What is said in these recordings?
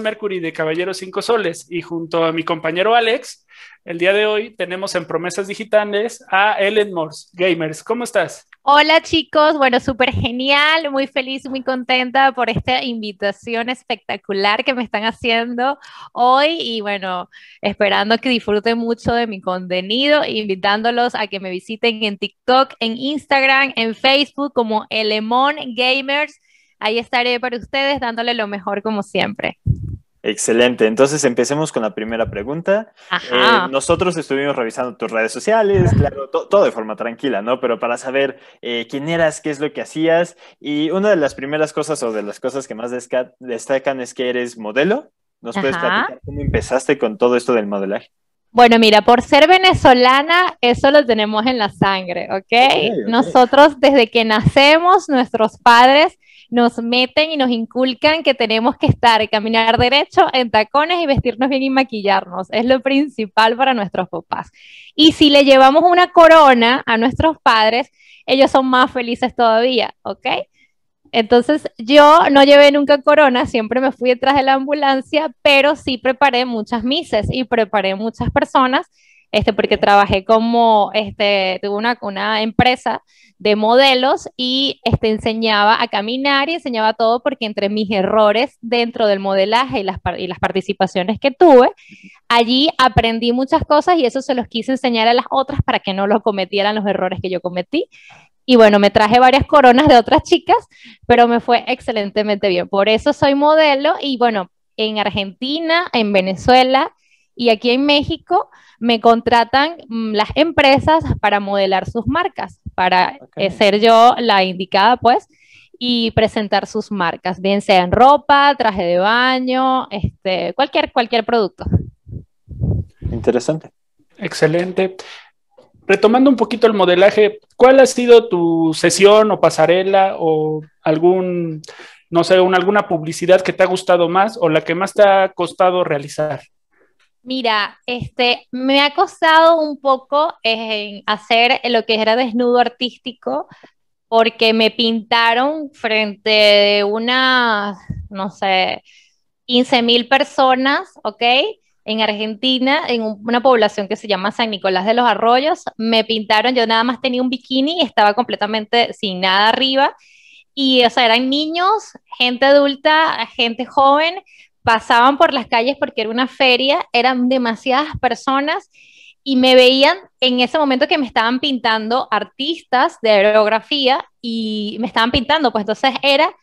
Mercury de Caballero Cinco Soles y junto a mi compañero Alex, el día de hoy tenemos en Promesas Digitales a Ellen Morse, Gamers. ¿Cómo estás? Hola chicos, bueno, súper genial, muy feliz, muy contenta por esta invitación espectacular que me están haciendo hoy y bueno, esperando que disfruten mucho de mi contenido, invitándolos a que me visiten en TikTok, en Instagram, en Facebook como Elemon Gamers. Ahí estaré para ustedes dándole lo mejor como siempre. Excelente. Entonces empecemos con la primera pregunta. Eh, nosotros estuvimos revisando tus redes sociales, claro, todo de forma tranquila, ¿no? Pero para saber eh, quién eras, qué es lo que hacías. Y una de las primeras cosas o de las cosas que más destacan es que eres modelo. ¿Nos puedes platicar cómo empezaste con todo esto del modelaje? Bueno, mira, por ser venezolana, eso lo tenemos en la sangre, ¿ok? Nosotros desde que nacemos, nuestros padres nos meten y nos inculcan que tenemos que estar, caminar derecho en tacones y vestirnos bien y maquillarnos. Es lo principal para nuestros papás. Y si le llevamos una corona a nuestros padres, ellos son más felices todavía, ¿ok? Entonces yo no llevé nunca corona, siempre me fui detrás de la ambulancia, pero sí preparé muchas mises y preparé muchas personas este, porque trabajé como, este, tuve una, una empresa de modelos y este, enseñaba a caminar y enseñaba todo porque entre mis errores dentro del modelaje y las, y las participaciones que tuve, allí aprendí muchas cosas y eso se los quise enseñar a las otras para que no lo cometieran los errores que yo cometí. Y bueno, me traje varias coronas de otras chicas, pero me fue excelentemente bien. Por eso soy modelo y bueno, en Argentina, en Venezuela y aquí en México me contratan mm, las empresas para modelar sus marcas, para eh, ser yo la indicada, pues, y presentar sus marcas, bien sea en ropa, traje de baño, este, cualquier, cualquier producto. Interesante. Excelente. Retomando un poquito el modelaje, ¿cuál ha sido tu sesión o pasarela o algún, no sé, alguna publicidad que te ha gustado más o la que más te ha costado realizar? Mira, este, me ha costado un poco en eh, hacer lo que era desnudo artístico, porque me pintaron frente de unas, no sé, 15 mil personas, ¿ok? En Argentina, en una población que se llama San Nicolás de los Arroyos, me pintaron, yo nada más tenía un bikini, y estaba completamente sin nada arriba, y o sea, eran niños, gente adulta, gente joven, pasaban por las calles porque era una feria, eran demasiadas personas y me veían en ese momento que me estaban pintando artistas de aerografía y me estaban pintando, pues entonces era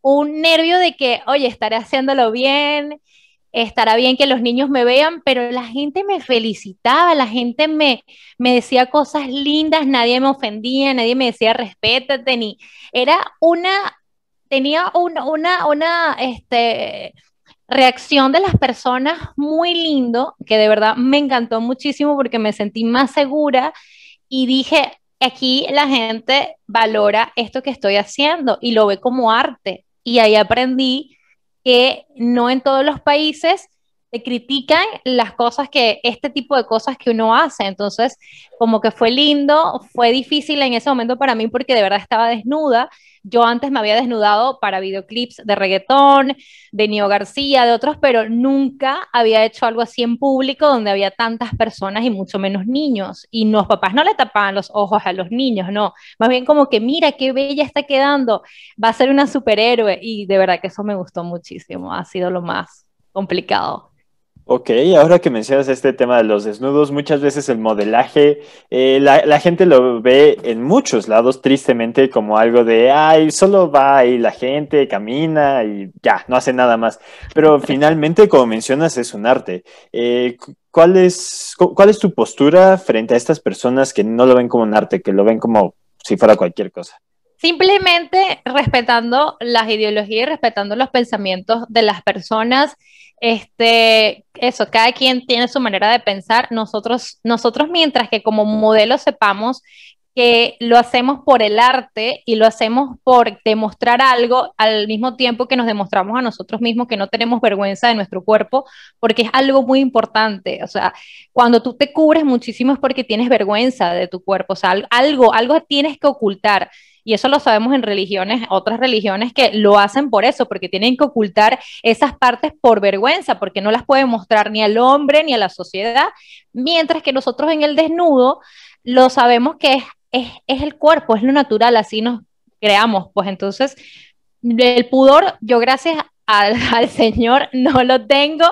un nervio de que, oye, estaré haciéndolo bien, estará bien que los niños me vean, pero la gente me felicitaba, la gente me, me decía cosas lindas, nadie me ofendía, nadie me decía respétate, ni era una, tenía una, una, este, reacción de las personas muy lindo, que de verdad me encantó muchísimo porque me sentí más segura y dije, aquí la gente valora esto que estoy haciendo y lo ve como arte. Y ahí aprendí que no en todos los países se critican las cosas que, este tipo de cosas que uno hace. Entonces, como que fue lindo, fue difícil en ese momento para mí porque de verdad estaba desnuda yo antes me había desnudado para videoclips de reggaetón, de Nio García, de otros, pero nunca había hecho algo así en público donde había tantas personas y mucho menos niños. Y los papás no le tapaban los ojos a los niños, no. Más bien como que, mira, qué bella está quedando, va a ser una superhéroe. Y de verdad que eso me gustó muchísimo, ha sido lo más complicado. Ok, ahora que mencionas este tema de los desnudos, muchas veces el modelaje, eh, la, gente lo ve en muchos lados tristemente como algo de, ay, solo va ahí la gente, camina y ya, no hace nada más. Pero finalmente, como mencionas, es un arte. Eh, ¿Cuál es tu postura frente a estas personas que no lo ven como un arte, que lo ven como si fuera cualquier cosa? Simplemente respetando las ideologías y respetando los pensamientos de las personas. Este, eso, cada quien tiene su manera de pensar. Nosotros, nosotros mientras que como modelo sepamos que lo hacemos por el arte y lo hacemos por demostrar algo al mismo tiempo que nos demostramos a nosotros mismos que no tenemos vergüenza de nuestro cuerpo, porque es algo muy importante. O sea, cuando tú te cubres muchísimo es porque tienes vergüenza de tu cuerpo, o sea, algo, algo tienes que ocultar. Y eso lo sabemos en religiones, otras religiones que lo hacen por eso, porque tienen que ocultar esas partes por vergüenza, porque no las pueden mostrar ni al hombre ni a la sociedad, mientras que nosotros en el desnudo lo sabemos que es es, el cuerpo, es lo natural, así nos creamos. Pues entonces, el pudor, yo gracias al, Señor no lo tengo,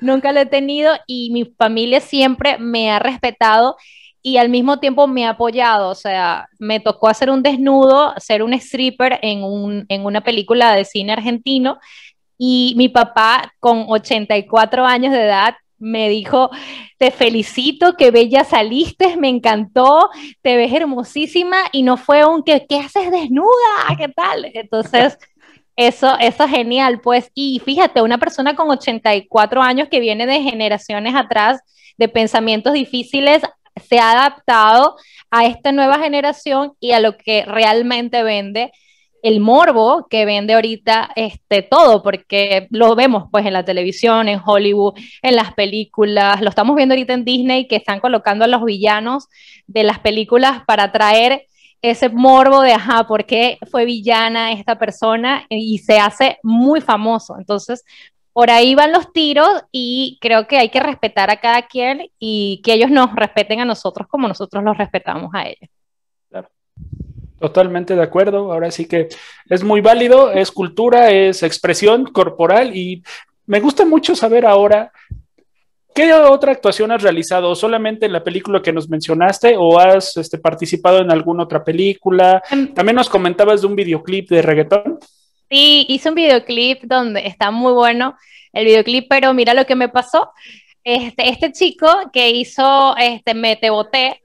nunca lo he tenido y mi familia siempre me ha respetado y al mismo tiempo me ha apoyado. O sea, me tocó hacer un desnudo, ser un stripper en, un, en una película de cine argentino y mi papá con 84 años de edad me dijo, te felicito, qué bella saliste, me encantó, te ves hermosísima y no fue un que, ¿qué haces desnuda? ¿Qué tal? Entonces, eso, eso es genial, pues. Y fíjate, una persona con 84 años que viene de generaciones atrás, de pensamientos difíciles, se ha adaptado a esta nueva generación y a lo que realmente vende el morbo que vende ahorita este todo, porque lo vemos pues en la televisión, en Hollywood, en las películas, lo estamos viendo ahorita en Disney que están colocando a los villanos de las películas para traer ese morbo de, ajá, ¿por qué fue villana esta persona? Y se hace muy famoso. Entonces, por ahí van los tiros y creo que hay que respetar a cada quien y que ellos nos respeten a nosotros como nosotros los respetamos a ellos. Claro. Totalmente de acuerdo. Ahora sí que es muy válido, es cultura, es expresión corporal y me gusta mucho saber ahora ¿Qué otra actuación has realizado? ¿Solamente en la película que nos mencionaste o has este, participado en alguna otra película? Em, También nos comentabas de un videoclip de reggaetón. Sí, hice un videoclip donde está muy bueno el videoclip, pero mira lo que me pasó. Este, este chico que hizo este, Me Te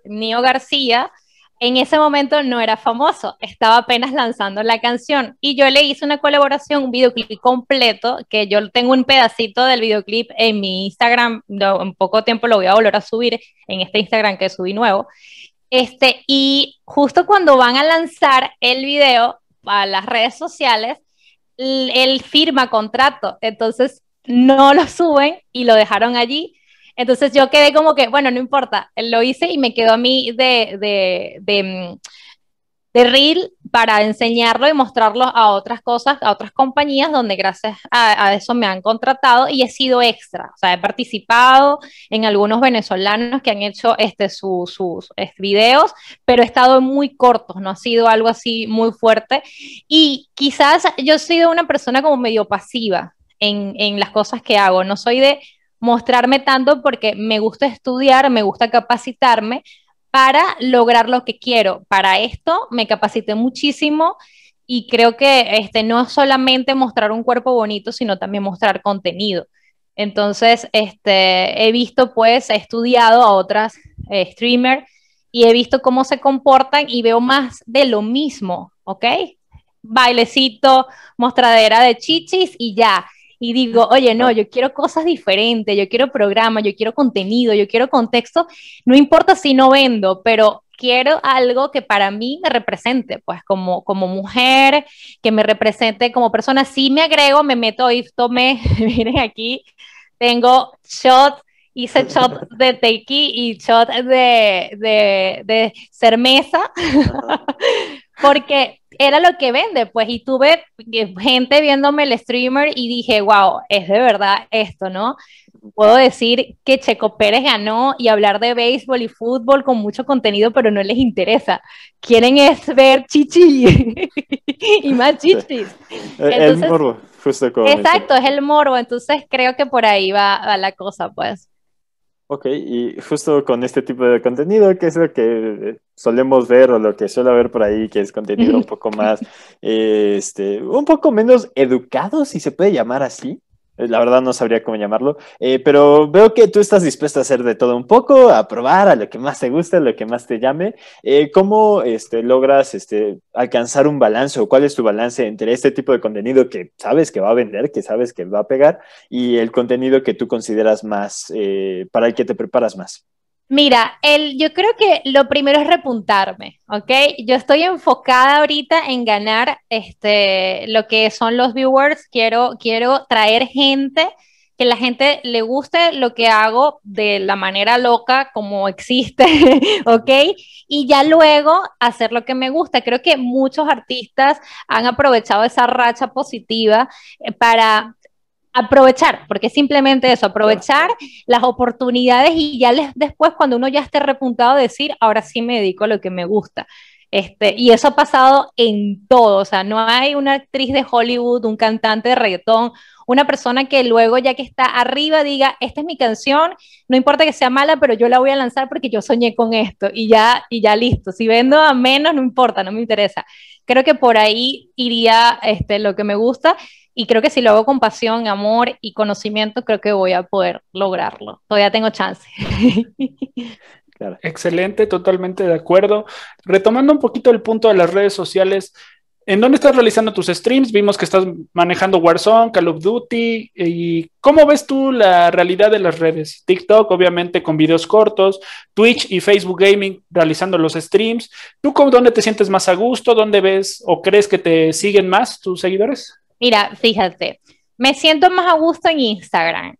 Nio García, en ese momento no era famoso, estaba apenas lanzando la canción y yo le hice una colaboración, un videoclip completo, que yo tengo un pedacito del videoclip en mi Instagram, en poco tiempo lo voy a volver a subir en este Instagram que subí nuevo. Este, y justo cuando van a lanzar el video a las redes sociales, él firma contrato, entonces no lo suben y lo dejaron allí entonces yo quedé como que, bueno, no importa, lo hice y me quedo a mí de, de, mm, de, reel para enseñarlo y mostrarlo a otras cosas, a otras compañías donde gracias a, eso me han contratado y he sido extra. O sea, he participado en algunos venezolanos que han hecho este, sus este, videos, pero he estado muy cortos, no ha sido algo así muy fuerte. Y quizás yo he sido una persona como medio pasiva. En, en las cosas que hago, no soy de mostrarme tanto porque me gusta estudiar, me gusta capacitarme para lograr lo que quiero. Para esto me capacité muchísimo y creo que este, no es solamente mostrar un cuerpo bonito, sino también mostrar contenido. Entonces, este, he visto, pues, he estudiado a otras eh, streamers y he visto cómo se comportan y veo más de lo mismo, ¿ok? Bailecito, mostradera de chichis y ya y digo, oye, no, yo quiero cosas diferentes, yo quiero programa yo quiero contenido, yo quiero contexto, no importa si no vendo, pero quiero algo que para mí me represente, pues como, como mujer, que me represente como persona, si me agrego, me meto y tomé, miren aquí, tengo shot, hice shot de tequí y shot de, de, de porque era lo que vende, pues, y tuve eh, gente viéndome el streamer y dije, wow, es de verdad esto, ¿no? Puedo decir que Checo Pérez ganó y hablar de béisbol y fútbol con mucho contenido, pero no les interesa. Quieren es ver chichi y más chichis. E-, el morbo, Exacto, es el morbo, entonces creo que por ahí va, va la cosa, pues. Ok, y justo con este tipo de contenido, que es lo que solemos ver o lo que suele haber por ahí, que es contenido un poco más, este, un poco menos educado, si se puede llamar así, eh, la verdad no sabría cómo llamarlo, eh, pero veo que tú estás dispuesto a hacer de todo un poco, a probar a lo que más te guste, a lo que más te llame. Eh, ¿Cómo este, logras este, alcanzar un balance o cuál es tu balance entre este tipo de contenido que sabes que va a vender, que sabes que va a pegar, y el contenido que tú consideras más, para el que te preparas más? Mira, yo creo que lo primero es repuntarme, ¿ok? Yo estoy enfocada ahorita en ganar este, lo que son los viewers. Quiero, quiero traer gente, que la gente le guste lo que hago de la manera loca como existe, ¿ok? Y ya luego hacer lo que me gusta. Creo que muchos artistas han aprovechado esa racha positiva eh, para aprovechar, porque simplemente eso, aprovechar las oportunidades y ya después cuando uno ya esté repuntado decir, ahora sí me dedico a lo que me gusta. Este, y eso ha pasado en todo, o sea, no hay una actriz de Hollywood, un cantante de reggaetón, una persona que luego ya que está arriba diga, esta es mi canción, no importa que sea mala, pero yo la voy a lanzar porque yo soñé con esto y ya y ya listo. Si vendo a menos no importa, no me interesa. Creo que por ahí iría este lo que me gusta y creo que si lo hago con pasión, amor y conocimiento, creo que voy a poder lograrlo. Todavía tengo chance. Excelente, totalmente de acuerdo. Retomando un poquito el punto de las redes sociales, ¿en dónde estás realizando tus streams? Vimos que estás manejando Warzone, Call of Duty. Eh, ¿Y cómo ves tú la realidad de las redes? TikTok, obviamente, con videos cortos, Twitch y Facebook Gaming realizando los streams. ¿Tú con dónde te sientes más a gusto? ¿Dónde ves o crees que te siguen más tus seguidores? Mira, fíjate, me siento más a gusto en Instagram.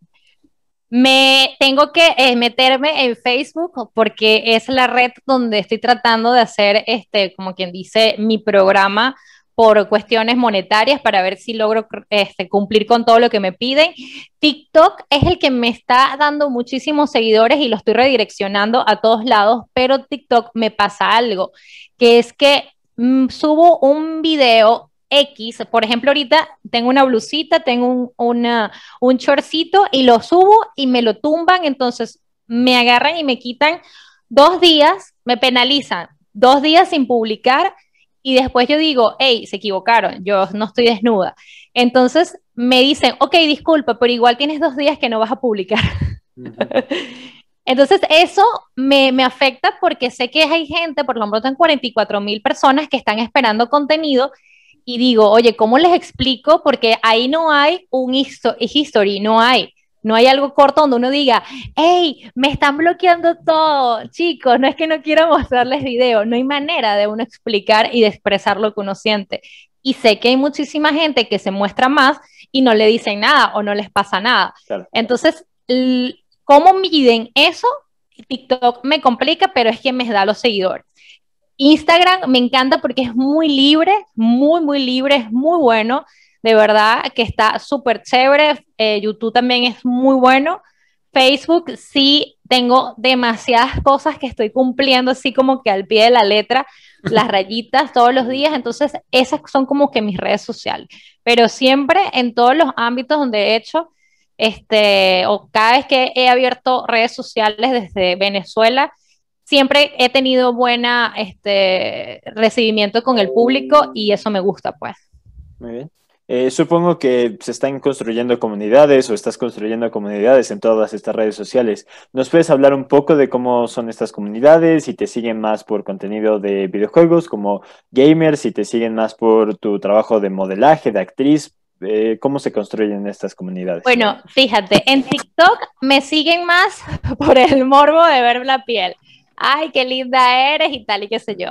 Me tengo que eh, meterme en Facebook porque es la red donde estoy tratando de hacer, este, como quien dice, mi programa por cuestiones monetarias para ver si logro este, cumplir con todo lo que me piden. TikTok es el que me está dando muchísimos seguidores y lo estoy redireccionando a todos lados, pero TikTok me pasa algo, que es que mm, subo un video X, por ejemplo, ahorita tengo una blusita, tengo un, una, un chorcito y lo subo y me lo tumban, entonces me agarran y me quitan dos días, me penalizan dos días sin publicar y después yo digo, hey, se equivocaron, yo no estoy desnuda. Entonces me dicen, ok, disculpa, pero igual tienes dos días que no vas a publicar. Entonces eso me, me, afecta porque sé que hay gente, por lo menos en 44 mil personas que están esperando contenido y digo, oye, ¿cómo les explico? Porque ahí no hay un history, no hay. No hay algo corto donde uno diga, hey, me están bloqueando todo, chicos, no es que no quiero mostrarles video, no hay manera de uno explicar y de expresar lo que uno siente. Y sé que hay muchísima gente que se muestra más y no le dicen nada o no les pasa nada. Entonces, ¿cómo miden eso? TikTok me complica, pero es quien me da los seguidores. Instagram me encanta porque es muy libre, muy, muy libre, es muy bueno. De verdad que está súper chévere. Eh, YouTube también es muy bueno. Facebook sí tengo demasiadas cosas que estoy cumpliendo así como que al pie de la letra, las rayitas todos los días, entonces esas son como que mis redes sociales, pero siempre en todos los ámbitos donde he hecho, este, o cada vez que he abierto redes sociales desde Venezuela, siempre he tenido buena este, recibimiento con el público y eso me gusta, pues. Muy bien. Eh, supongo que se están construyendo comunidades o estás construyendo comunidades en todas estas redes sociales. ¿Nos puedes hablar un poco de cómo son estas comunidades? Si te siguen más por contenido de videojuegos como gamers, si te siguen más por tu trabajo de modelaje, de actriz, eh, ¿cómo se construyen estas comunidades? Bueno, fíjate, en TikTok me siguen más por el morbo de ver la piel ay, qué linda eres y tal y qué sé yo.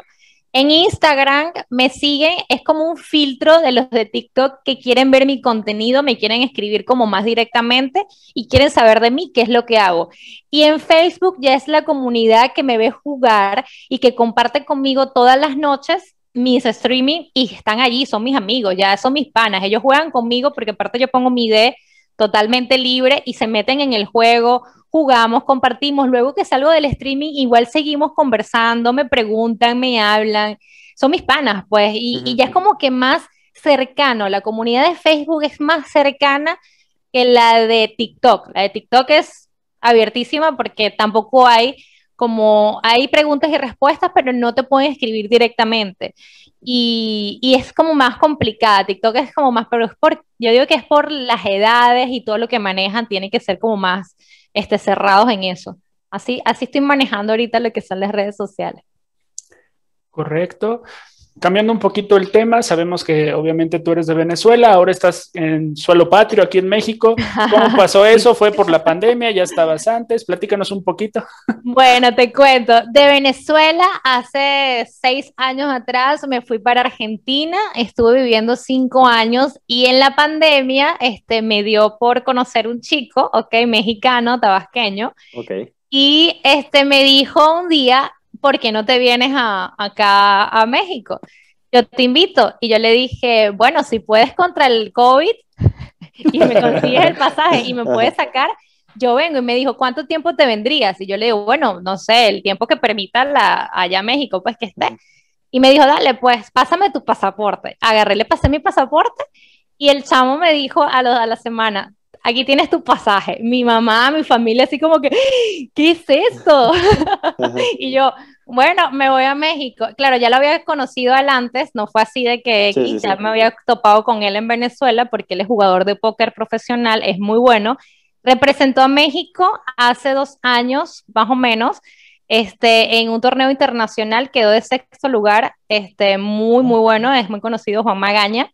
En Instagram me siguen, es como un filtro de los de TikTok que quieren ver mi contenido, me quieren escribir como más directamente y quieren saber de mí qué es lo que hago. Y en Facebook ya es la comunidad que me ve jugar y que comparte conmigo todas las noches mis streaming y están allí, son mis amigos, ya son mis panas, ellos juegan conmigo porque aparte yo pongo mi idea totalmente libre y se meten en el juego jugamos, compartimos, luego que salgo del streaming igual seguimos conversando, me preguntan, me hablan, son mis panas, pues, y, ya es como que más cercano, la comunidad de Facebook es más cercana que la de TikTok, la de TikTok es abiertísima porque tampoco hay como hay preguntas y respuestas, pero no te pueden escribir directamente. Y, y, es como más complicada. TikTok es como más, pero es por, yo digo que es por las edades y todo lo que manejan, tiene que ser como más esté cerrados en eso. Así, así estoy manejando ahorita lo que son las redes sociales. Correcto cambiando un poquito el tema, sabemos que obviamente tú eres de Venezuela, ahora estás en suelo patrio aquí en México. ¿Cómo pasó eso? ¿Fue por la pandemia? ¿Ya estabas antes? Platícanos un poquito. Bueno, te cuento. De Venezuela, hace seis años atrás me fui para Argentina, estuve viviendo cinco años y en la pandemia este, me dio por conocer un chico, ok, mexicano, tabasqueño. Ok. Y este me dijo un día, ¿por qué no te vienes a, acá a México? Yo te invito. Y yo le dije, bueno, si puedes contra el COVID y me consigues el pasaje y me puedes sacar, yo vengo. Y me dijo, ¿cuánto tiempo te vendrías? Y yo le digo, bueno, no sé, el tiempo que permita allá a México, pues que esté. Y me dijo, dale, pues pásame tu pasaporte. Agarré, le pasé mi pasaporte y el chamo me dijo a, lo, a la semana, aquí tienes tu pasaje. Mi mamá, mi familia, así como que, ¿qué es esto? y yo, bueno, me voy a México. Claro, ya lo había conocido al antes, no fue así de que ya me había topado con él en Venezuela, porque él es jugador de póker profesional, es muy bueno. Representó a México hace dos años, más o menos, este, en un torneo internacional, quedó de sexto lugar, este, muy, muy bueno, es muy conocido Juan Magaña.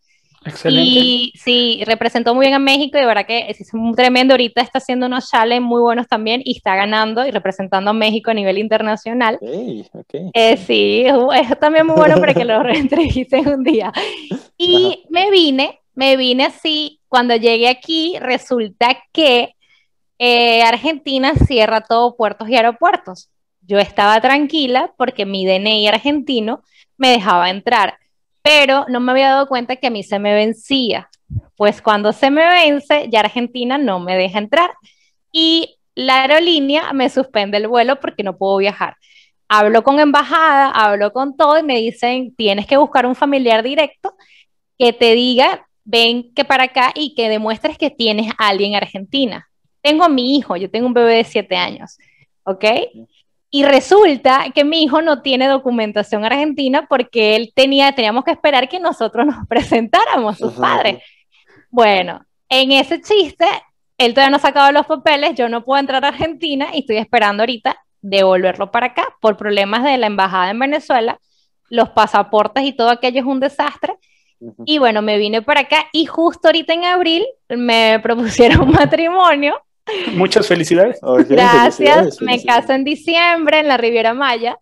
Y sí, representó muy bien a México y de verdad que es un tremendo. Ahorita está haciendo unos chales muy buenos también y está ganando y representando a México a nivel internacional. sí, okay. eh, sí, es, también muy bueno para que lo entrevisten un día. Y me vine, me vine así. Cuando llegué aquí, resulta que eh, Argentina cierra todo puertos y aeropuertos. Yo estaba tranquila porque mi DNI argentino me dejaba entrar pero no me había dado cuenta que a mí se me vencía. Pues cuando se me vence, ya Argentina no me deja entrar y la aerolínea me suspende el vuelo porque no puedo viajar. Hablo con embajada, hablo con todo y me dicen, tienes que buscar un familiar directo que te diga, ven que para acá y que demuestres que tienes a alguien en Argentina. Tengo a mi hijo, yo tengo un bebé de siete años, ¿ok? Y resulta que mi hijo no tiene documentación argentina porque él tenía, teníamos que esperar que nosotros nos presentáramos, sus padres. Bueno, en ese chiste, él todavía no ha sacado los papeles, yo no puedo entrar a Argentina y estoy esperando ahorita devolverlo para acá por problemas de la embajada en Venezuela, los pasaportes y todo aquello es un desastre. Y bueno, me vine para acá y justo ahorita en abril me propusieron matrimonio Muchas felicidades. Oh, Gracias, me casé en diciembre en la Riviera Maya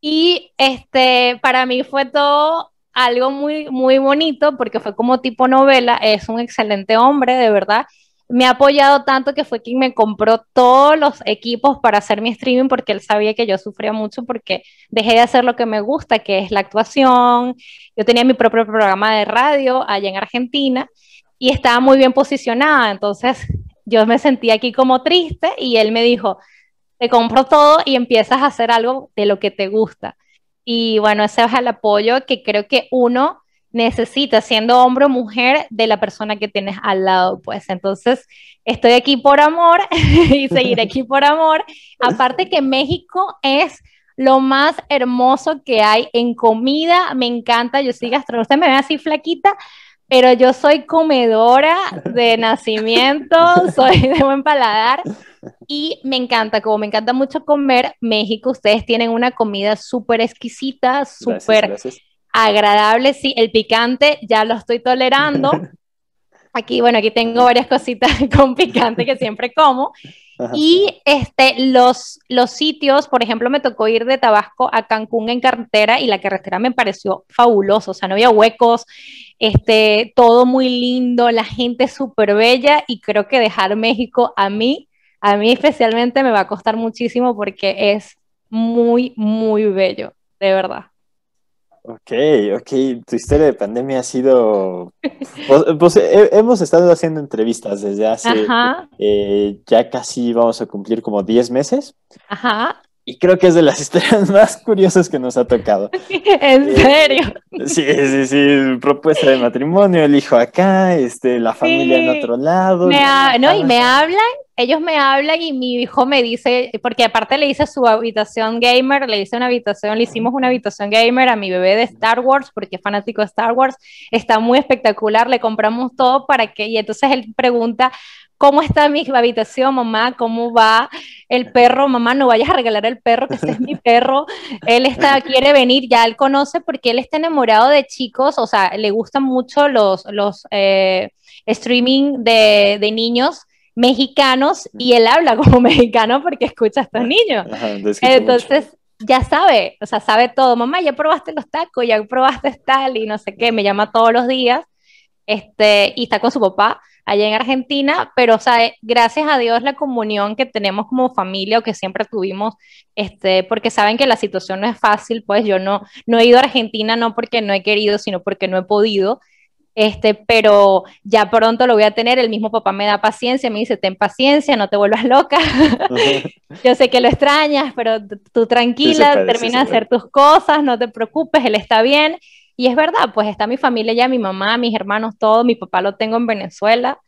y este, para mí fue todo algo muy, muy bonito porque fue como tipo novela, es un excelente hombre, de verdad. Me ha apoyado tanto que fue quien me compró todos los equipos para hacer mi streaming porque él sabía que yo sufría mucho porque dejé de hacer lo que me gusta, que es la actuación. Yo tenía mi propio programa de radio allá en Argentina y estaba muy bien posicionada, entonces yo me sentí aquí como triste y él me dijo, te compro todo y empiezas a hacer algo de lo que te gusta. Y bueno, ese es el apoyo que creo que uno necesita, siendo hombre o mujer, de la persona que tienes al lado. Pues entonces, estoy aquí por amor y seguiré aquí por amor. Aparte que México es lo más hermoso que hay en comida, me encanta, yo soy gastronómica, ¿Usted me ve así flaquita, pero yo soy comedora de nacimiento, soy de buen paladar y me encanta, como me encanta mucho comer, México, ustedes tienen una comida súper exquisita, súper agradable, sí, el picante ya lo estoy tolerando, Aquí, bueno, aquí tengo varias cositas con picante que siempre como. Y este, los, los sitios, por ejemplo, me tocó ir de Tabasco a Cancún en carretera y la carretera me pareció fabuloso, o sea, no había huecos, este, todo muy lindo, la gente súper bella y creo que dejar México a mí, a mí especialmente me va a costar muchísimo porque es muy, muy bello, de verdad. Ok, ok, tu historia de pandemia ha sido... Pues, pues hemos estado haciendo entrevistas desde hace eh, ya casi vamos a cumplir como 10 meses. Ajá y creo que es de las historias más curiosas que nos ha tocado. ¿En eh, serio? sí, sí, sí, propuesta de matrimonio, el hijo acá, este, la familia en otro lado. no, y me hablan, ellos me hablan y mi hijo me dice, porque aparte le hice su habitación gamer, le hice una habitación, le hicimos una habitación gamer a mi bebé de Star Wars, porque es fanático de Star Wars, está muy espectacular, le compramos todo para que, y entonces él pregunta, ¿Cómo está mi habitación, mamá? ¿Cómo va el perro? Mamá, no vayas a regalar el perro, que ese es mi perro. Él está, quiere venir, ya él conoce porque él está enamorado de chicos, o sea, le gustan mucho los, los eh, streaming de, niños mexicanos y él habla como mexicano porque escucha a estos niños. Entonces, ya sabe, o sea, sabe todo. Mamá, ya probaste los tacos, ya probaste tal y no sé qué, me llama todos los días este, y está con su papá allá en Argentina, pero o gracias a Dios la comunión que tenemos como familia o que siempre tuvimos, este, porque saben que la situación no es fácil, pues yo no, no he ido a Argentina no porque no he querido, sino porque no he podido. Este, pero ya pronto lo voy a tener, el mismo papá me da paciencia, me dice, ten paciencia, no te vuelvas loca, yo sé que lo extrañas, pero tú tranquila, termina de hacer tus cosas, no te preocupes, él está bien, y es verdad, pues está mi familia ya, mi mamá, mis hermanos, todo, mi papá lo tengo en Venezuela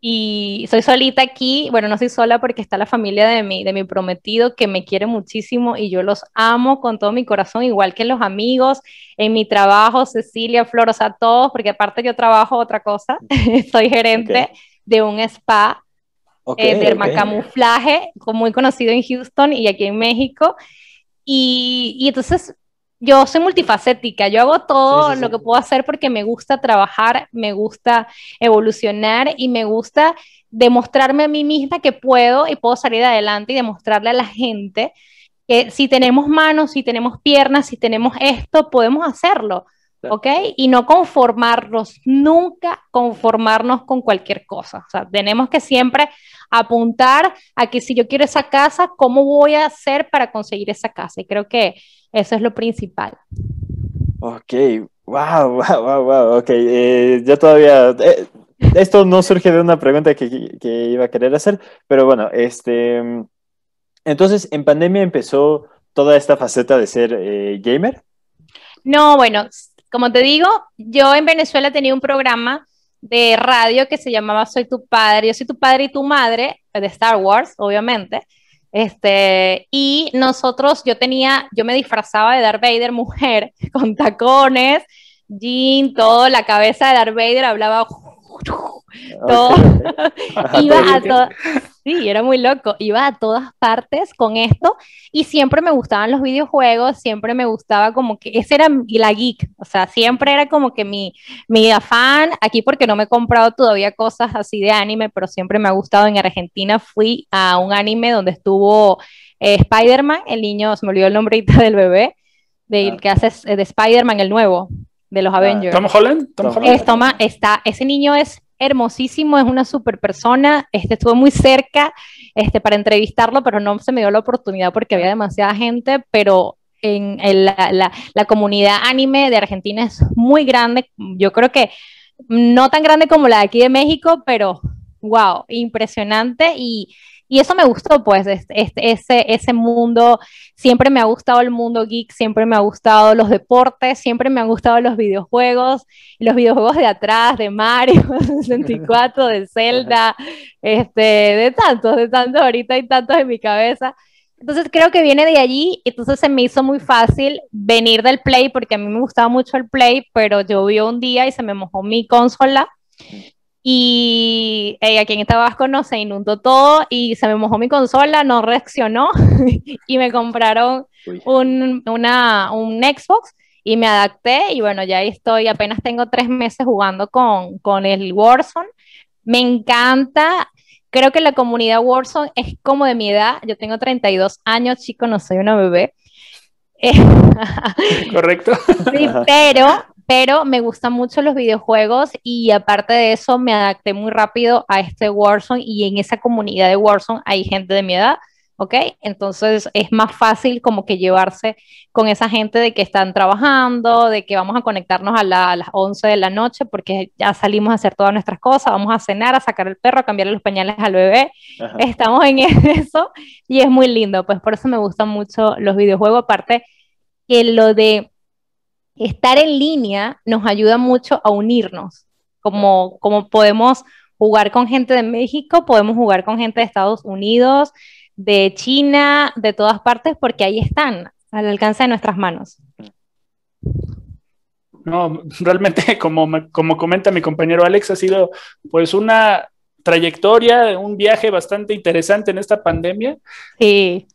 y soy solita aquí, bueno, no soy sola porque está la familia de mi, de mi prometido que me quiere muchísimo y yo los amo con todo mi corazón, igual que los amigos, en mi trabajo, Cecilia, Flor, o sea, todos, porque aparte yo trabajo otra cosa, mm. soy gerente de un spa eh, de dermacamuflaje muy conocido en Houston y aquí en México. Y, y, entonces yo soy multifacética, yo hago todo lo que puedo hacer porque me gusta trabajar, me gusta evolucionar y me gusta demostrarme a mí misma que puedo y puedo salir adelante y demostrarle a la gente que si tenemos manos, si tenemos piernas, si tenemos esto, podemos hacerlo. ¿ok? Y no conformarnos, nunca conformarnos con cualquier cosa. O sea, tenemos que siempre apuntar a que si yo quiero esa casa, ¿cómo voy a hacer para conseguir esa casa? Y creo que eso es lo principal. Ok, wow, wow, wow, wow, ok. Eh, ya todavía... Eh, esto no surge de una pregunta que, que iba a querer hacer, pero bueno, este... Entonces, en pandemia empezó toda esta faceta de ser eh, gamer. No, bueno, como te digo, yo en Venezuela tenía un programa de radio que se llamaba Soy tu padre, yo soy tu padre y tu madre, de Star Wars, obviamente. Este, y nosotros, yo tenía, yo me disfrazaba de Darth Vader mujer, con tacones, jean, todo, la cabeza de Darth Vader, hablaba todo. iba a sí, era muy loco. Iba a todas partes con esto y siempre me gustaban los videojuegos, siempre me gustaba como que ese era la geek, o sea, siempre era como que mi, mi afán aquí porque no me he comprado todavía cosas así de anime, pero siempre me ha gustado. En Argentina fui a un anime donde estuvo eh, Spider-Man, el niño, se me olvidó el nombrito del bebé, ah. que hace eh, de Spider-Man el nuevo de los ah, Avengers. ¿Tom Holland? ¿Tom Holland? Es, toma, está, ese niño es hermosísimo, es una super persona. Este, estuve muy cerca este, para entrevistarlo, pero no se me dio la oportunidad porque había demasiada gente, pero en, la, la, la, comunidad anime de Argentina es muy grande. Yo creo que no tan grande como la de aquí de México, pero wow, impresionante y y eso me gustó, pues, ese, ese mundo, siempre me ha gustado el mundo geek, siempre me ha gustado los deportes, siempre me han gustado los videojuegos, los videojuegos de atrás, de Mario 64, de Zelda, este, de tantos, de tantos, ahorita hay tantos en mi cabeza. Entonces creo que viene de allí, entonces se me hizo muy fácil venir del Play, porque a mí me gustaba mucho el Play, pero llovió un día y se me mojó mi consola. Y aquí en Tabasco no se inundó todo y se me mojó mi consola, no reaccionó y me compraron un, un Xbox y me adapté y bueno, ya ahí estoy, apenas tengo tres meses jugando con, con el Warzone. Me encanta, creo que la comunidad Warzone es como de mi edad, yo tengo 32 años, chico, no soy una bebé. Correcto. Sí, pero pero me gustan mucho los videojuegos y aparte de eso me adapté muy rápido a este Warzone y en esa comunidad de Warzone hay gente de mi edad, ¿ok? Entonces es más fácil como que llevarse con esa gente de que están trabajando, de que vamos a conectarnos a, las 11 de la noche porque ya salimos a hacer todas nuestras cosas, vamos a cenar, a sacar el perro, a cambiarle los pañales al bebé, estamos en eso y es muy lindo, pues por eso me gustan mucho los videojuegos, aparte que lo de estar en línea nos ayuda mucho a unirnos, como, como podemos jugar con gente de México, podemos jugar con gente de Estados Unidos, de China, de todas partes, porque ahí están, al alcance de nuestras manos. No, realmente, como, como comenta mi compañero Alex, ha sido pues una trayectoria, un viaje bastante interesante en esta pandemia. Sí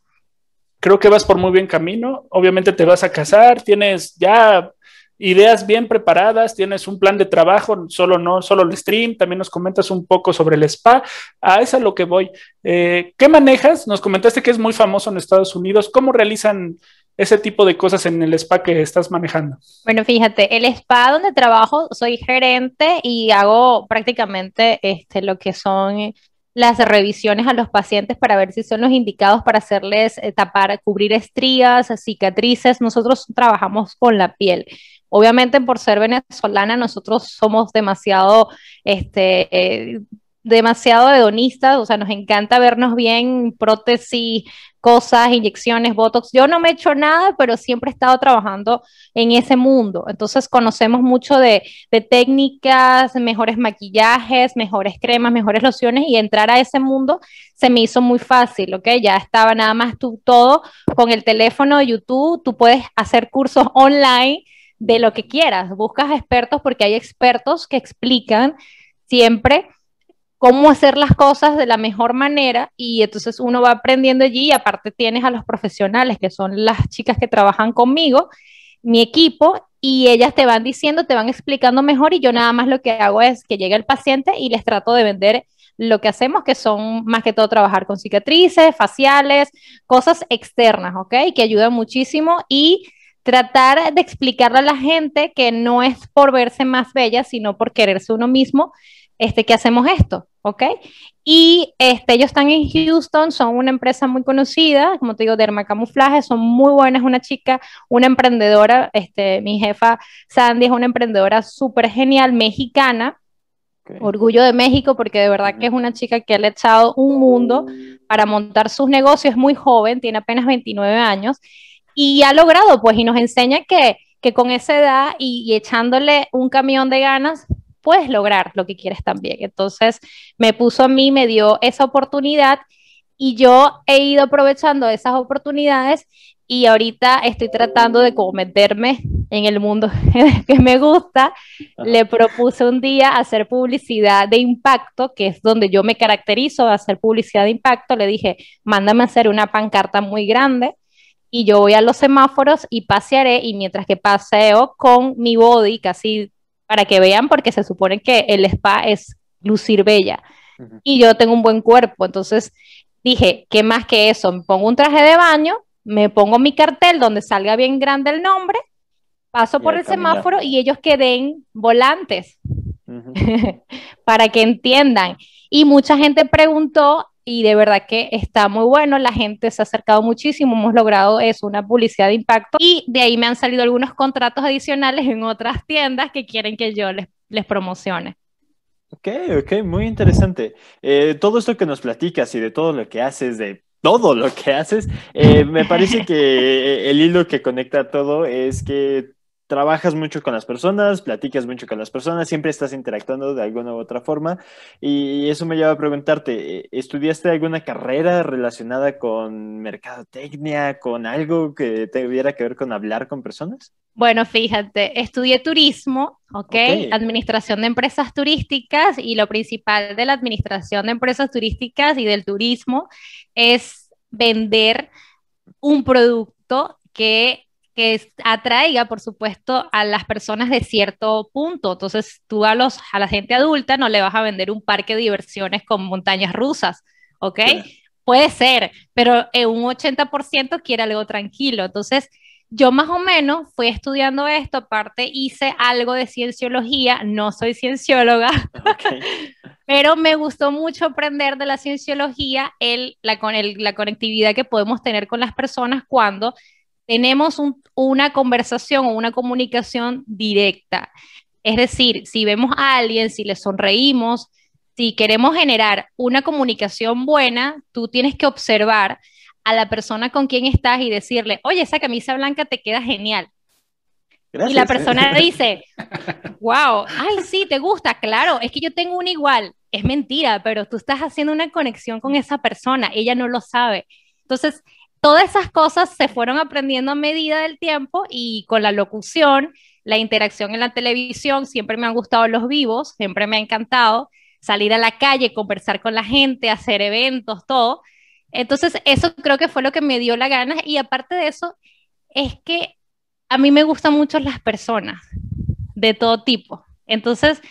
creo que vas por muy buen camino, obviamente te vas a casar, tienes ya ideas bien preparadas, tienes un plan de trabajo, solo no, solo el stream, también nos comentas un poco sobre el spa, a eso es a lo que voy. Eh, ¿Qué manejas? Nos comentaste que es muy famoso en Estados Unidos, ¿cómo realizan ese tipo de cosas en el spa que estás manejando? Bueno, fíjate, el spa donde trabajo soy gerente y hago prácticamente este, lo que son las revisiones a los pacientes para ver si son los indicados para hacerles eh, tapar, cubrir estrías, cicatrices. Nosotros trabajamos con la piel. Obviamente por ser venezolana nosotros somos demasiado este, eh, demasiado hedonistas, o sea, nos encanta vernos bien, prótesis, cosas, inyecciones, botox. Yo no me he hecho nada, pero siempre he estado trabajando en ese mundo. Entonces conocemos mucho de, de técnicas, mejores maquillajes, mejores cremas, mejores lociones y entrar a ese mundo se me hizo muy fácil, ¿ok? Ya estaba nada más tú todo con el teléfono de YouTube, tú puedes hacer cursos online de lo que quieras, buscas expertos porque hay expertos que explican siempre cómo hacer las cosas de la mejor manera y entonces uno va aprendiendo allí y aparte tienes a los profesionales que son las chicas que trabajan conmigo, mi equipo y ellas te van diciendo, te van explicando mejor y yo nada más lo que hago es que llega el paciente y les trato de vender lo que hacemos, que son más que todo trabajar con cicatrices, faciales, cosas externas, ¿ok? Que ayudan muchísimo y tratar de explicarle a la gente que no es por verse más bella, sino por quererse uno mismo este, que hacemos esto, ¿ok? Y este, ellos están en Houston, son una empresa muy conocida, como te digo, camuflaje son muy buenas, una chica, una emprendedora, este, mi jefa Sandy es una emprendedora súper genial, mexicana, orgullo de México, porque de verdad que es una chica que le ha echado un mundo para montar sus negocios, es muy joven, tiene apenas 29 años, y ha logrado, pues, y nos enseña que que con esa edad y, y, echándole un camión de ganas, puedes lograr lo que quieres también. Entonces me puso a mí, me dio esa oportunidad y yo he ido aprovechando esas oportunidades y ahorita estoy tratando de cometerme en el mundo que me gusta. Le propuse un día hacer publicidad de impacto, que es donde yo me caracterizo, hacer publicidad de impacto. Le dije, mándame hacer una pancarta muy grande y yo voy a los semáforos y pasearé y mientras que paseo con mi body, casi para que vean, porque se supone que el spa es lucir bella. Y yo tengo un buen cuerpo, entonces dije, ¿qué más que eso? Me pongo un traje de baño, me pongo mi cartel donde salga bien grande el nombre, paso por el semáforo y ellos queden volantes para que entiendan. Y mucha gente preguntó y de verdad que está muy bueno, la gente se ha acercado muchísimo, hemos logrado eso, una publicidad de impacto y de ahí me han salido algunos contratos adicionales en otras tiendas que quieren que yo les, les promocione. Ok, ok, muy interesante. Eh, todo esto que nos platicas y de todo lo que haces, de todo lo que haces, eh, me parece que el hilo que conecta todo es que trabajas mucho con las personas, platicas mucho con las personas, siempre estás interactuando de alguna u otra forma. Y eso me lleva a preguntarte, eh, ¿estudiaste alguna carrera relacionada con mercadotecnia, con algo que tuviera que ver con hablar con personas? Bueno, fíjate, estudié turismo, ¿ok? Administración de empresas turísticas y lo principal de la administración de empresas turísticas y del turismo es vender un producto que que atraiga, por supuesto, a las personas de cierto punto. Entonces, tú a, los, a la gente adulta no le vas a vender un parque de diversiones con montañas rusas, ¿ok? Puede ser, pero en un 80% quiere algo tranquilo. Entonces, yo más o menos fui estudiando esto, aparte hice algo de cienciología, no soy ciencióloga, pero me gustó mucho aprender de la cienciología el, la, el, la conectividad que podemos tener con las personas cuando tenemos una conversación o una comunicación directa. Es decir, si vemos a alguien, si le sonreímos, si queremos generar una comunicación buena, tú tienes que observar a la persona con quien estás y decirle, oye, esa camisa blanca te queda genial. Y la ¿eh? persona dice, wow, ay, sí, te gusta, claro, es que yo tengo un igual. Es mentira, pero tú estás haciendo una conexión con esa persona, ella no lo sabe. Entonces, todas esas cosas se fueron aprendiendo a medida del tiempo y con la locución, la interacción en la televisión, siempre me han gustado los vivos, siempre me ha encantado salir a la calle, conversar con la gente, hacer eventos, todo. Entonces, eso creo que fue lo que me dio la gana y aparte de eso, es que a mí me gustan mucho las personas de todo tipo. Entonces,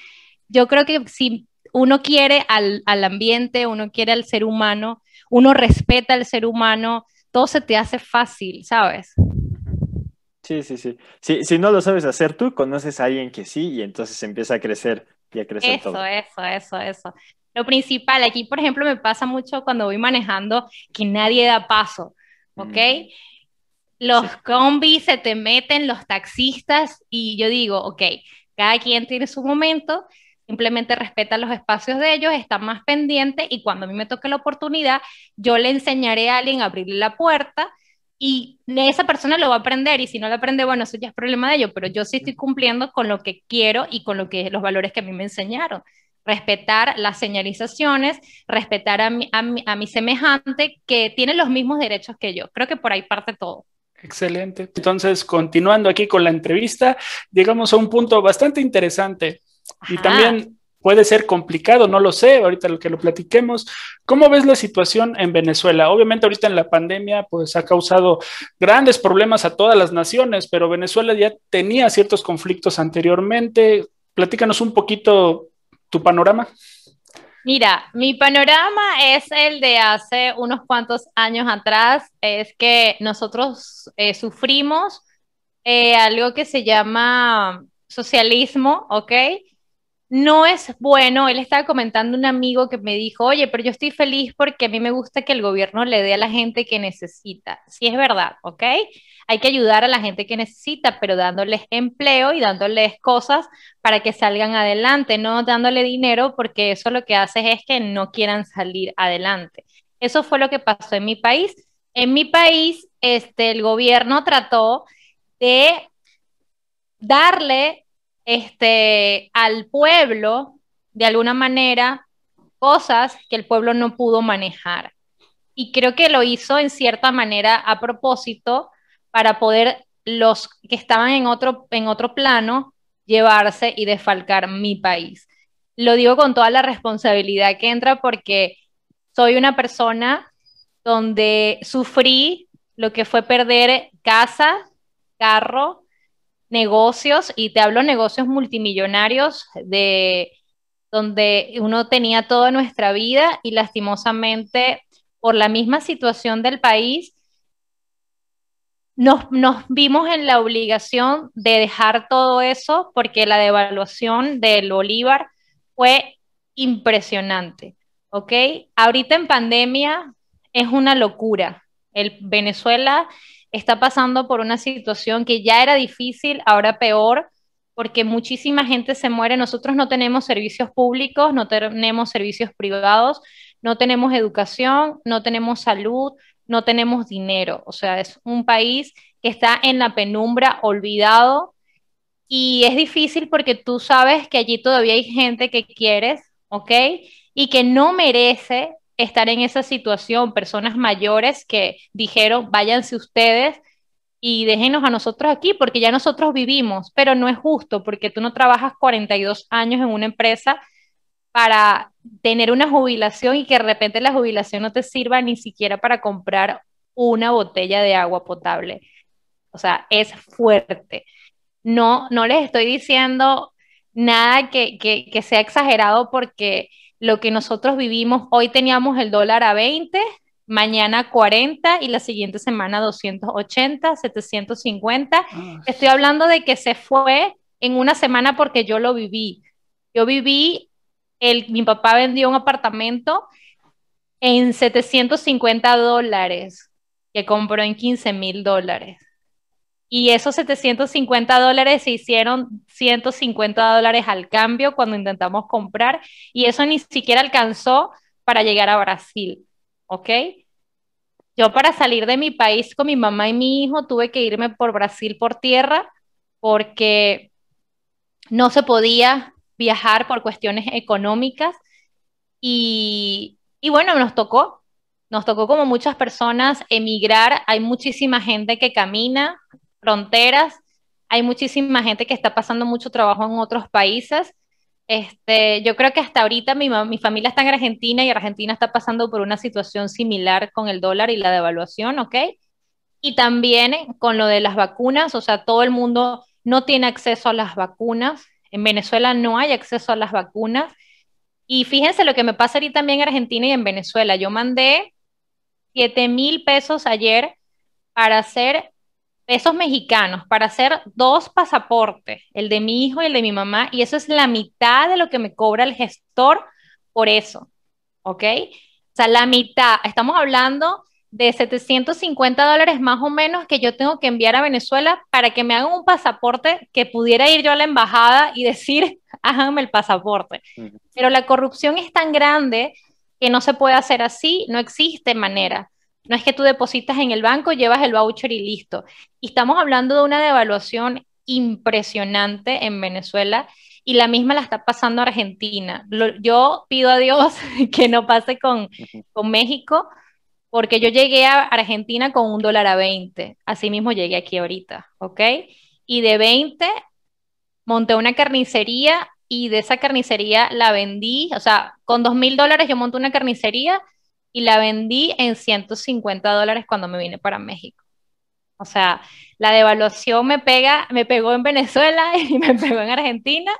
yo creo que si uno quiere al, ambiente, uno quiere al ser humano, uno respeta al ser humano, todo se te hace fácil, ¿sabes? Sí, sí, sí. Si, no lo sabes hacer tú, conoces a alguien que sí y entonces empieza a crecer y a crecer eso, todo. Eso, eso, eso. Lo principal, aquí por ejemplo me pasa mucho cuando voy manejando que nadie da paso, ¿ok? Mm. Los combis se te meten, los taxistas y yo digo, ok, cada quien tiene su momento, simplemente respeta los espacios de ellos, está más pendiente y cuando a mí me toque la oportunidad, yo le enseñaré a alguien a abrirle la puerta y esa persona lo va a aprender y si no lo aprende, bueno, eso ya es problema de ellos, pero yo sí estoy cumpliendo con lo que quiero y con lo que los valores que a mí me enseñaron. Respetar las señalizaciones, respetar a a mi semejante que tiene los mismos derechos que yo. Creo que por ahí parte todo. Excelente. Entonces, continuando aquí con la entrevista, llegamos a un punto bastante interesante y también puede ser complicado, no lo sé, ahorita lo que lo platiquemos. ¿Cómo ves la situación en Venezuela? Obviamente ahorita en la pandemia pues ha causado grandes problemas a todas las naciones, pero Venezuela ya tenía ciertos conflictos anteriormente. Platícanos un poquito tu panorama. Mira, mi panorama es el de hace unos cuantos años atrás, es que nosotros eh, sufrimos eh, algo que se llama socialismo, ¿ok? no es bueno. Él estaba comentando un amigo que me dijo, oye, pero yo estoy feliz porque a mí me gusta que el gobierno le dé a la gente que necesita. Sí es verdad, ¿ok? Hay que ayudar a la gente que necesita, pero dándoles empleo y dándoles cosas para que salgan adelante, no dándole dinero porque eso lo que hace es que no quieran salir adelante. Eso fue lo que pasó en mi país. En mi país, este, el gobierno trató de darle este, al pueblo, de alguna manera, cosas que el pueblo no pudo manejar. Y creo que lo hizo en cierta manera a propósito para poder los que estaban en otro, en otro plano llevarse y desfalcar mi país. Lo digo con toda la responsabilidad que entra porque soy una persona donde sufrí lo que fue perder casa, carro, negocios, y te hablo negocios multimillonarios, de donde uno tenía toda nuestra vida y lastimosamente por la misma situación del país, nos, vimos en la obligación de dejar todo eso porque la devaluación del bolívar fue impresionante, ¿ok? Ahorita en pandemia es una locura. El Venezuela está pasando por una situación que ya era difícil, ahora peor, porque muchísima gente se muere. Nosotros no tenemos servicios públicos, no tenemos servicios privados, no tenemos educación, no tenemos salud, no tenemos dinero. O sea, es un país que está en la penumbra, olvidado, y es difícil porque tú sabes que allí todavía hay gente que quieres, ¿ok? Y que no merece estar en esa situación, personas mayores que dijeron, váyanse ustedes y déjenos a nosotros aquí, porque ya nosotros vivimos, pero no es justo, porque tú no trabajas 42 años en una empresa para tener una jubilación y que de repente la jubilación no te sirva ni siquiera para comprar una botella de agua potable. O sea, es fuerte. No, no les estoy diciendo nada que, que sea exagerado porque lo que nosotros vivimos, hoy teníamos el dólar a 20, mañana 40 y la siguiente semana 280, 750. Ah. Estoy hablando de que se fue en una semana porque yo lo viví. Yo viví, el, mi papá vendió un apartamento en 750 dólares que compró en 15 mil dólares. Y esos 750 dólares se hicieron 150 dólares al cambio cuando intentamos comprar y eso ni siquiera alcanzó para llegar a Brasil, ¿ok? Yo para salir de mi país con mi mamá y mi hijo tuve que irme por Brasil por tierra porque no se podía viajar por cuestiones económicas y, y bueno, nos tocó, nos tocó como muchas personas emigrar, hay muchísima gente que camina, fronteras. Hay muchísima gente que está pasando mucho trabajo en otros países. Este, yo creo que hasta ahorita mi, familia está en Argentina y Argentina está pasando por una situación similar con el dólar y la devaluación, ¿ok? Y también eh, con lo de las vacunas, o sea, todo el mundo no tiene acceso a las vacunas. En Venezuela no hay acceso a las vacunas. Y fíjense lo que me pasa ahorita también en Argentina y en Venezuela. Yo mandé 7 mil pesos ayer para hacer pesos mexicanos para hacer dos pasaportes, el de mi hijo y el de mi mamá, y eso es la mitad de lo que me cobra el gestor por eso, ¿ok? O sea, la mitad, estamos hablando de 750 dólares más o menos que yo tengo que enviar a Venezuela para que me hagan un pasaporte que pudiera ir yo a la embajada y decir, háganme el pasaporte. Pero la corrupción es tan grande que no se puede hacer así, no existe manera. No es que tú depositas en el banco, llevas el voucher y listo. Y estamos hablando de una devaluación impresionante en Venezuela y la misma la está pasando Argentina. yo pido a Dios que no pase con, con México, porque yo llegué a Argentina con un dólar a 20. Así mismo llegué aquí ahorita, ¿ok? Y de 20 monté una carnicería y de esa carnicería la vendí, o sea, con dos mil dólares yo monté una carnicería y la vendí en 150 dólares cuando me vine para México. O sea, la devaluación me pega, me pegó en Venezuela y me pegó en Argentina.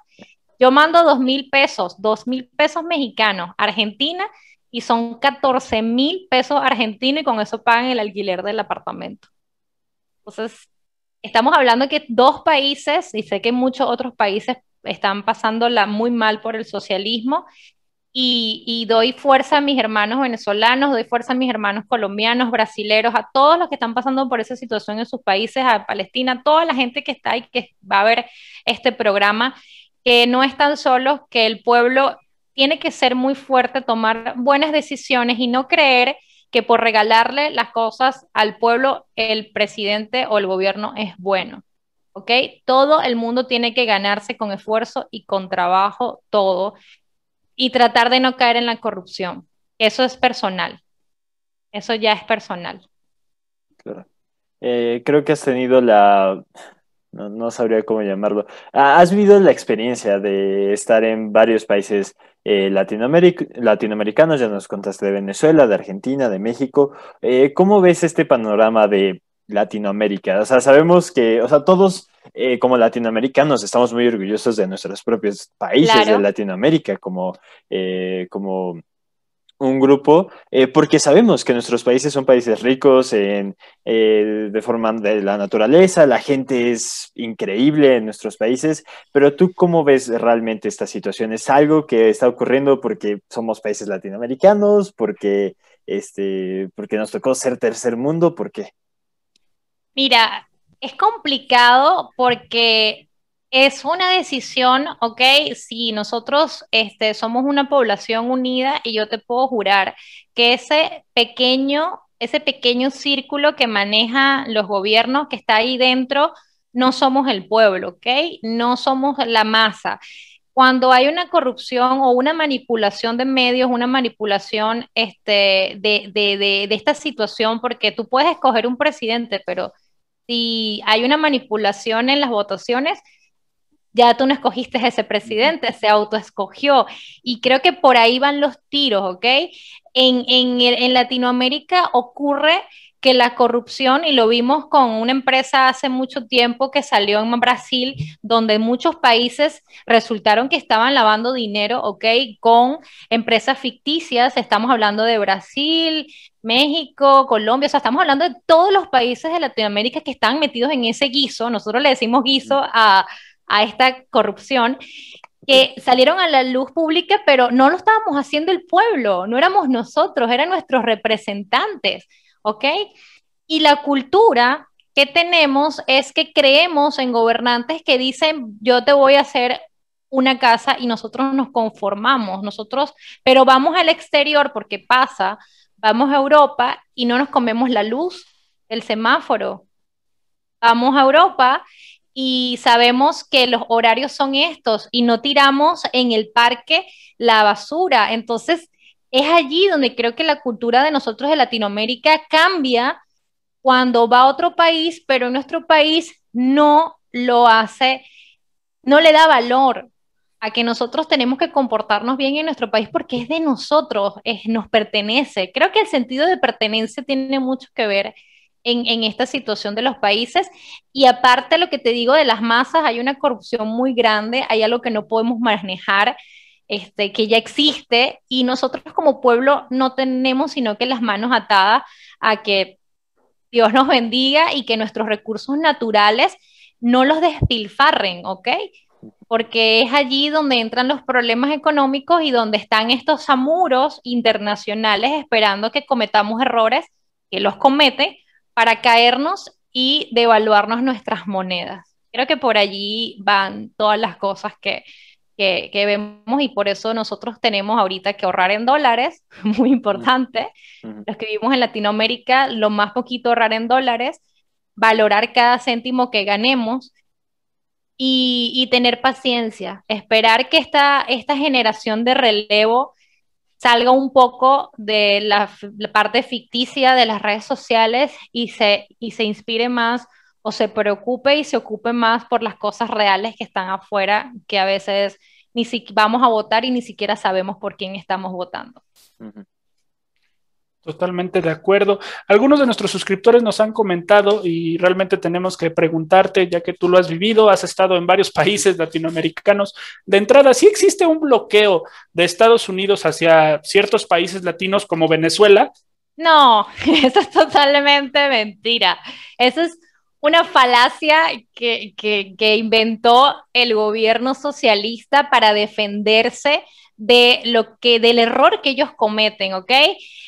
Yo mando dos mil pesos, dos mil pesos mexicanos, Argentina, y son 14 mil pesos argentinos y con eso pagan el alquiler del apartamento. Entonces, estamos hablando que dos países, y sé que muchos otros países están pasándola muy mal por el socialismo, y, doy fuerza a mis hermanos venezolanos, doy fuerza a mis hermanos colombianos, brasileros, a todos los que están pasando por esa situación en sus países, a Palestina, a toda la gente que está ahí que va a ver este programa, que no tan solo que el pueblo tiene que ser muy fuerte, tomar buenas decisiones y no creer que por regalarle las cosas al pueblo el presidente o el gobierno es bueno. ¿ok? Todo el mundo tiene que ganarse con esfuerzo y con trabajo, todo y tratar de no caer en la corrupción. Eso es personal. Eso ya es personal. Claro. Eh, creo que has tenido la, no, sabría cómo llamarlo. Ah, ¿Has vivido la experiencia de estar en varios países eh, latinoamericanos? Ya nos contaste de Venezuela, de Argentina, de México. Eh, ¿Cómo ves este panorama de Latinoamérica? O sea, sabemos que, o sea, todos eh, como latinoamericanos estamos muy orgullosos de nuestros propios países de Latinoamérica, eh, como, un grupo, eh, porque sabemos que nuestros países son países ricos de forma de la naturaleza, la gente es increíble en nuestros países, pero tú cómo ves realmente esta situación? ¿Es algo que está ocurriendo porque somos países latinoamericanos, porque, este, porque nos tocó ser tercer mundo, por qué? Mira, es complicado porque es una decisión, ok, si nosotros este, somos una población unida y yo te puedo jurar que ese pequeño, ese pequeño círculo que maneja los gobiernos que está ahí dentro, no somos el pueblo, ok, no somos la masa. Cuando hay una corrupción o una manipulación de medios, una manipulación este, de esta situación, porque tú puedes escoger un presidente, pero si hay una manipulación en las votaciones, ya tú no escogiste ese presidente, se autoescogió. Y creo que por ahí van los tiros, ¿ok? En, en, Latinoamérica ocurre que la corrupción, y lo vimos con una empresa hace mucho tiempo que salió en Brasil, donde muchos países resultaron que estaban lavando dinero, ¿ok? Con empresas ficticias, estamos hablando de Brasil, México, Colombia, o sea, estamos hablando de todos los países de Latinoamérica que están metidos en ese guiso, nosotros le decimos guiso a, esta corrupción, que salieron a la luz pública, pero no lo estábamos haciendo el pueblo, no éramos nosotros, eran nuestros representantes, ¿ok? Y la cultura que tenemos es que creemos en gobernantes que dicen, yo te voy a hacer una casa y nosotros nos conformamos, nosotros, pero vamos al exterior porque pasa, Vamos a Europa y no nos comemos la luz el semáforo. Vamos a Europa y sabemos que los horarios son estos y no tiramos en el parque la basura. Entonces, es allí donde creo que la cultura de nosotros de Latinoamérica cambia cuando va a otro país, pero en nuestro país no lo hace, no le da valor a que nosotros tenemos que comportarnos bien en nuestro país porque es de nosotros, es, nos pertenece. Creo que el sentido de pertenencia tiene mucho que ver en, esta situación de los países. Y aparte lo que te digo de las masas, hay una corrupción muy grande, hay algo que no podemos manejar, este, que ya existe, y nosotros como pueblo no tenemos sino que las manos atadas a que Dios nos bendiga y que nuestros recursos naturales no los despilfarren, ¿ok? porque es allí donde entran los problemas económicos y donde están estos amuros internacionales esperando que cometamos errores, que los comete, para caernos y devaluarnos nuestras monedas. Creo que por allí van todas las cosas que, que, vemos y por eso nosotros tenemos ahorita que ahorrar en dólares, muy importante. Los que vivimos en Latinoamérica, lo más poquito ahorrar en dólares, valorar cada céntimo que ganemos, y, tener paciencia, esperar que esta, esta generación de relevo salga un poco de la, parte ficticia de las redes sociales y se, se inspire más o se preocupe y se ocupe más por las cosas reales que están afuera, que a veces ni si vamos a votar y ni siquiera sabemos por quién estamos votando. Totalmente de acuerdo. Algunos de nuestros suscriptores nos han comentado y realmente tenemos que preguntarte, ya que tú lo has vivido, has estado en varios países latinoamericanos. De entrada, ¿sí existe un bloqueo de Estados Unidos hacia ciertos países latinos como Venezuela? No, eso es totalmente mentira. Eso es una falacia que, que inventó el gobierno socialista para defenderse de lo que del error que ellos cometen, ¿ok?